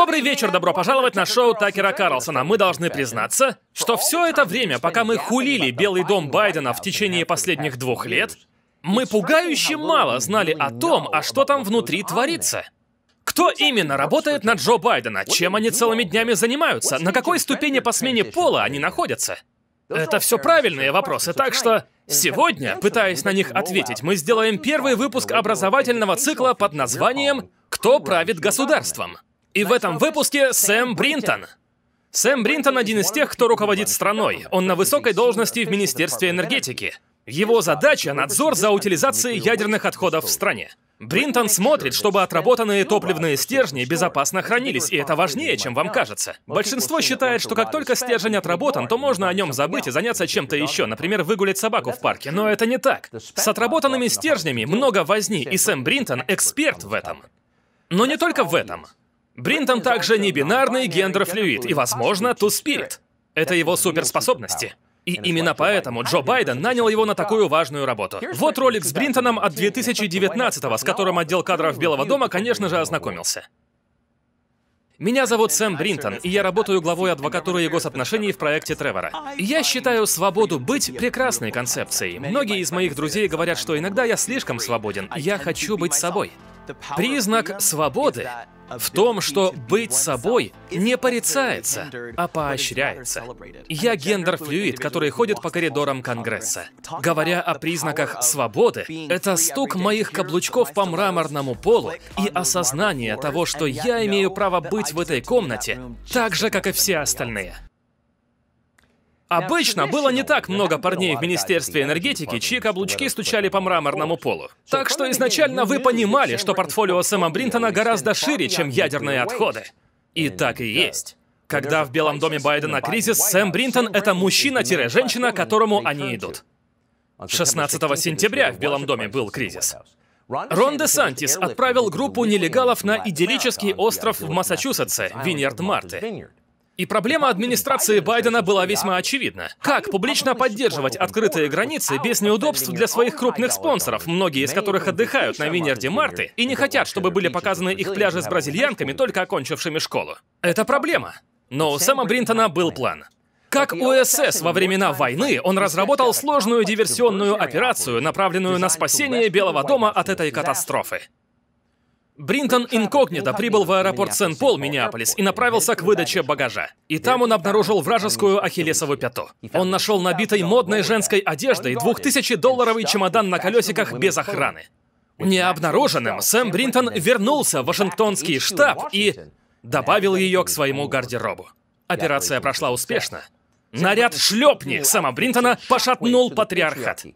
Добрый вечер, добро пожаловать на шоу Такера Карлсона. Мы должны признаться, что все это время, пока мы хулили Белый дом Байдена в течение последних двух лет, мы пугающе мало знали о том, а что там внутри творится. Кто именно работает на Джо Байдена? Чем они целыми днями занимаются? На какой ступени по смене пола они находятся? Это все правильные вопросы, так что сегодня, пытаясь на них ответить, мы сделаем первый выпуск образовательного цикла под названием «Кто правит государством?». И в этом выпуске Сэм Бринтон. Сэм Бринтон один из тех, кто руководит страной. Он на высокой должности в Министерстве энергетики. Его задача — надзор за утилизацией ядерных отходов в стране. Бринтон смотрит, чтобы отработанные топливные стержни безопасно хранились, и это важнее, чем вам кажется. Большинство считает, что как только стержень отработан, то можно о нем забыть и заняться чем-то еще, например, выгулять собаку в парке, но это не так. С отработанными стержнями много возни, и Сэм Бринтон — эксперт в этом. Но не только в этом. Бринтон также не бинарный, гендерфлюид и, возможно, туспирит. Это его суперспособности. И именно поэтому Джо Байден нанял его на такую важную работу. Вот ролик с Бринтоном от 2019-го, с которым отдел кадров Белого дома, конечно же, ознакомился. Меня зовут Сэм Бринтон, и я работаю главой адвокатуры и госотношений в проекте Тревора. Я считаю свободу быть прекрасной концепцией. Многие из моих друзей говорят, что иногда я слишком свободен. Я хочу быть собой. Признак свободы в том, что быть собой не порицается, а поощряется. Я гендерфлюид, который ходит по коридорам Конгресса. Говоря о признаках свободы, это стук моих каблучков по мраморному полу и осознание того, что я имею право быть в этой комнате, так же, как и все остальные. Обычно было не так много парней в Министерстве энергетики, чьи каблучки стучали по мраморному полу. Так что изначально вы понимали, что портфолио Сэма Бринтона гораздо шире, чем ядерные отходы. И так и есть. Когда в Белом доме Байдена кризис, Сэм Бринтон — это мужчина-женщина, к которому они идут. 16 сентября в Белом доме был кризис. Рон де Сантис отправил группу нелегалов на идиллический остров в Массачусетсе, Виньярд Марты. И проблема администрации Байдена была весьма очевидна. Как публично поддерживать открытые границы без неудобств для своих крупных спонсоров, многие из которых отдыхают на Винерде Марты и не хотят, чтобы были показаны их пляжи с бразильянками, только окончившими школу? Это проблема. Но у Сэма Бринтона был план. Как ОСС во времена войны, он разработал сложную диверсионную операцию, направленную на спасение Белого дома от этой катастрофы. Бринтон инкогнито ну, прибыл в аэропорт Сен-Пол, Миннеаполис, и направился к выдаче багажа. И там он обнаружил вражескую ахиллесову пяту. Он нашел набитой модной женской одеждой 2000-долларовый чемодан на колесиках без охраны. Необнаруженным Сэм Бринтон вернулся в Вашингтонский штаб и добавил ее к своему гардеробу. Операция прошла успешно. Наряд шлепни ну, Сэма а Бринтона пошатнул патриархат.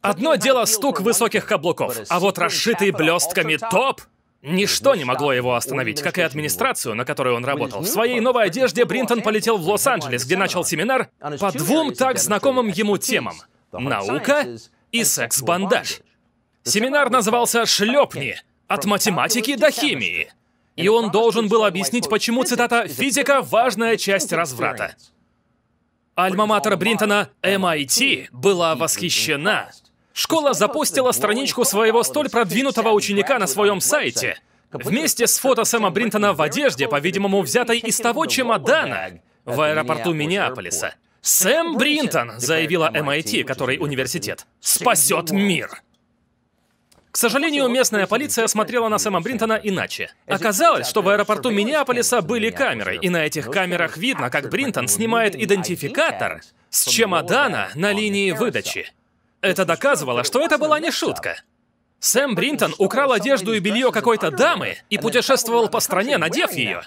Одно дело стук высоких каблуков, а вот расшитый блестками топ Ничто не могло его остановить, как и администрацию, на которой он работал. В своей новой одежде Бринтон полетел в Лос-Анджелес, где начал семинар по двум так знакомым ему темам — наука и секс-бандаж. Семинар назывался «Шлепни. От математики до химии». И он должен был объяснить, почему, цитата, «физика — важная часть разврата». Альма-матер Бринтона MIT эм была восхищена Школа запустила страничку своего столь продвинутого ученика на своем сайте. Вместе с фото Сэма Бринтона в одежде, по-видимому, взятой из того чемодана в аэропорту Миннеаполиса. «Сэм Бринтон», — заявила MIT, который университет, — «спасет мир». К сожалению, местная полиция смотрела на Сэма Бринтона иначе. Оказалось, что в аэропорту Миннеаполиса были камеры, и на этих камерах видно, как Бринтон снимает идентификатор с чемодана на линии выдачи. Это доказывало, что это была не шутка. Сэм Бринтон украл одежду и белье какой-то дамы и путешествовал по стране, надев ее.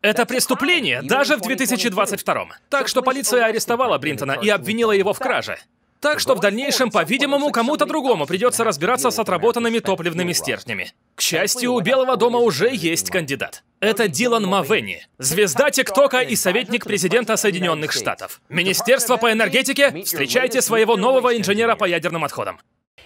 Это преступление даже в 2022 Так что полиция арестовала Бринтона и обвинила его в краже. Так что в дальнейшем, по-видимому, кому-то другому придется разбираться с отработанными топливными стержнями. К счастью, у Белого дома уже есть кандидат. Это Дилан Мавени, звезда ТикТока и советник президента Соединенных Штатов. Министерство по энергетике, встречайте своего нового инженера по ядерным отходам.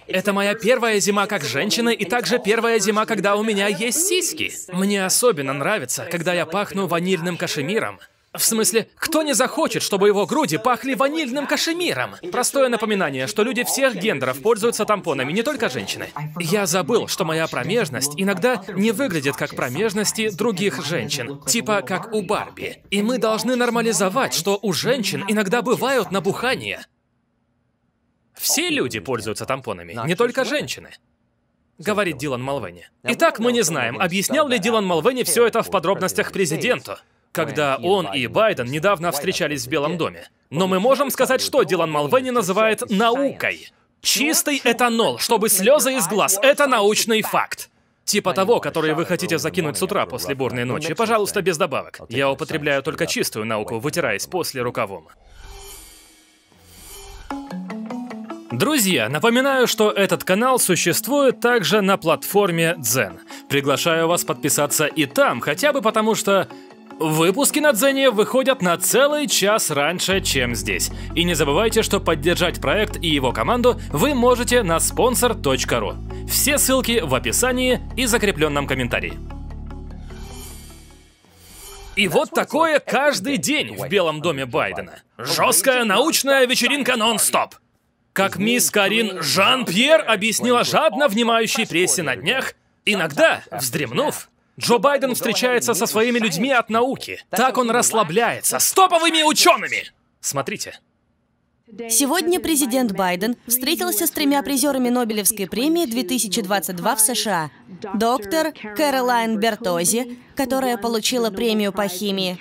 Это моя первая зима как женщина и также первая зима, когда у меня есть сиськи. Мне особенно нравится, когда я пахну ванильным кашемиром, в смысле, кто не захочет, чтобы его груди пахли ванильным кашемиром? Простое напоминание, что люди всех гендеров пользуются тампонами, не только женщины. Я забыл, что моя промежность иногда не выглядит как промежности других женщин, типа как у Барби. И мы должны нормализовать, что у женщин иногда бывают набухания. Все люди пользуются тампонами, не только женщины говорит Дилан Малвени. Итак, мы не знаем, объяснял ли Дилан Малвени все это в подробностях президенту когда он и Байден недавно встречались в Белом доме. Но мы можем сказать, что Дилан Малвени называет наукой. Чистый этанол, чтобы слезы из глаз. Это научный факт. Типа того, который вы хотите ну, закинуть ну, с утра после бурной ну, ночи. Пожалуйста, без добавок. Я употребляю только чистую науку, вытираясь после рукавом. Друзья, напоминаю, что этот канал существует также на платформе Дзен. Приглашаю вас подписаться и там, хотя бы потому что Выпуски на Дзене выходят на целый час раньше, чем здесь. И не забывайте, что поддержать проект и его команду вы можете на sponsor.ru. Все ссылки в описании и закрепленном комментарии. И вот такое каждый день в Белом доме Байдена. Жесткая научная вечеринка нон-стоп. Как мисс Карин Жан-Пьер объяснила жадно внимающей прессе на днях, иногда, вздремнув, Джо Байден встречается со своими людьми от науки. Так он расслабляется с топовыми учеными. Смотрите. Сегодня президент Байден встретился с тремя призерами Нобелевской премии 2022 в США. Доктор Кэролайн Бертози, которая получила премию по химии.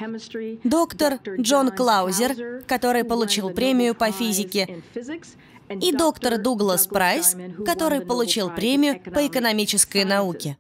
Доктор Джон Клаузер, который получил премию по физике. И доктор Дуглас Прайс, который получил премию по экономической науке.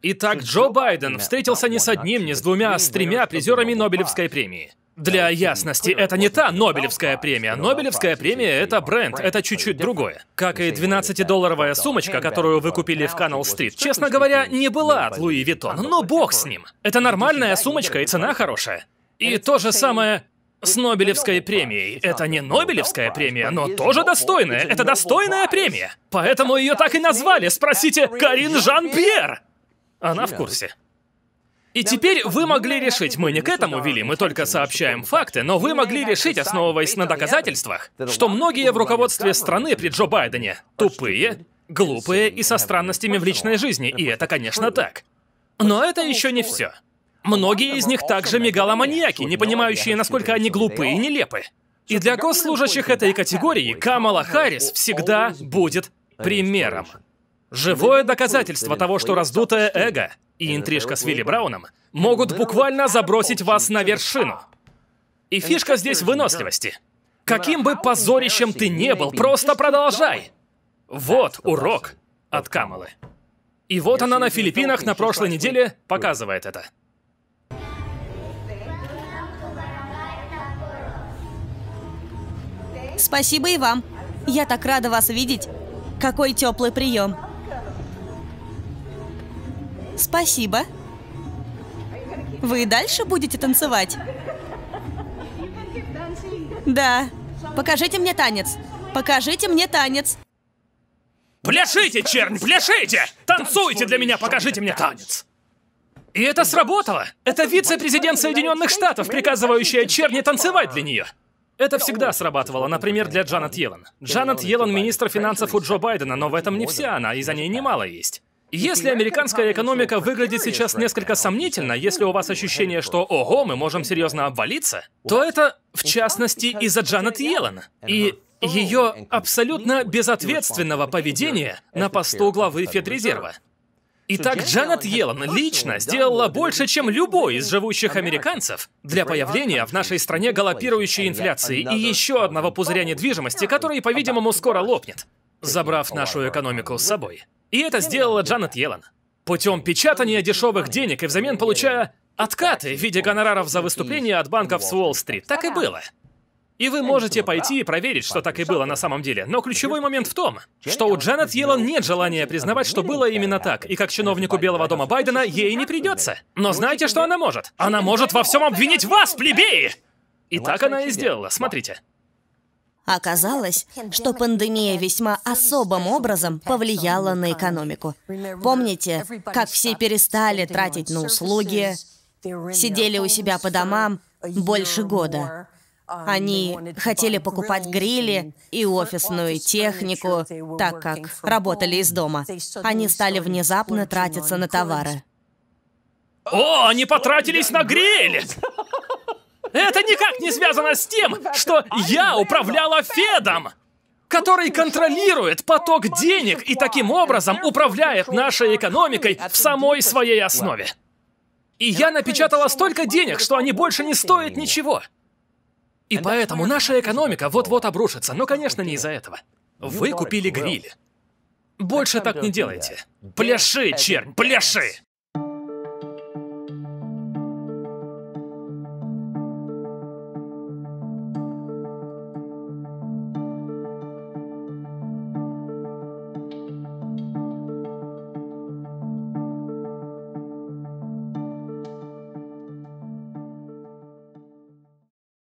Итак, Джо Байден встретился не с одним, не с двумя, а с тремя призерами Нобелевской премии. Для ясности, это не та Нобелевская премия. Нобелевская премия — это бренд, это чуть-чуть другое. Как и 12-долларовая сумочка, которую вы купили в Канал-стрит, честно говоря, не была от Луи Виттон, но ну, бог с ним. Это нормальная сумочка и цена хорошая. И то же самое с Нобелевской премией. Это не Нобелевская премия, но тоже достойная. Это достойная премия. Поэтому ее так и назвали. Спросите Карин Жан-Пьер. Она в курсе. И теперь вы могли решить, мы не к этому вели, мы только сообщаем факты, но вы могли решить, основываясь на доказательствах, что многие в руководстве страны при Джо Байдене тупые, глупые и со странностями в личной жизни, и это, конечно, так. Но это еще не все. Многие из них также мегаломаньяки, не понимающие, насколько они глупы и нелепы. И для госслужащих этой категории Камала Харрис всегда будет примером. Живое доказательство того, что раздутое эго и интрижка с Вилли Брауном могут буквально забросить вас на вершину. И фишка здесь выносливости. Каким бы позорищем ты не был, просто продолжай. Вот урок от Камалы. И вот она на Филиппинах на прошлой неделе показывает это. Спасибо и вам. Я так рада вас видеть. Какой теплый прием. Спасибо. Вы дальше будете танцевать? Да. Покажите мне танец. Покажите мне танец. Пляшите, чернь, пляшите! Танцуйте для меня, покажите мне танец! И это сработало! Это вице-президент Соединенных Штатов, приказывающая черни танцевать для нее. Это всегда срабатывало, например, для Джанет Йеллен. Джанет Йеллен – министр финансов у Джо Байдена, но в этом не вся она, и за ней немало есть. Если американская экономика выглядит сейчас несколько сомнительно, если у вас ощущение, что «Ого, мы можем серьезно обвалиться», то это, в частности, из-за Джанет Йеллен и ее абсолютно безответственного поведения на посту главы Федрезерва. Итак, Джанет Йеллен лично сделала больше, чем любой из живущих американцев для появления в нашей стране галопирующей инфляции и еще одного пузыря недвижимости, который, по-видимому, скоро лопнет забрав нашу экономику с собой. И это сделала Джанет Йеллен. Путем печатания дешевых денег и взамен получая откаты в виде гонораров за выступления от банков с Уолл-стрит. Так и было. И вы можете ну пойти и проверить, что так и было на самом деле. Но ключевой момент в том, что у Джанет Йеллен нет желания признавать, что было именно так, и как чиновнику Белого дома Байдена ей не придется. Но знаете, что она может? Она может во всем обвинить вас, плебеи! И так она и сделала, смотрите. Оказалось, что пандемия весьма особым образом повлияла на экономику. Помните, как все перестали тратить на услуги, сидели у себя по домам больше года. Они хотели покупать грили и офисную технику, так как работали из дома. Они стали внезапно тратиться на товары. О, они потратились на гриль! Это никак не связано с тем, что я управляла Федом, который контролирует поток денег и таким образом управляет нашей экономикой в самой своей основе. И я напечатала столько денег, что они больше не стоят ничего. И поэтому наша экономика вот-вот обрушится, но, конечно, не из-за этого. Вы купили гриль. Больше так не делайте. Пляши, черт, пляши!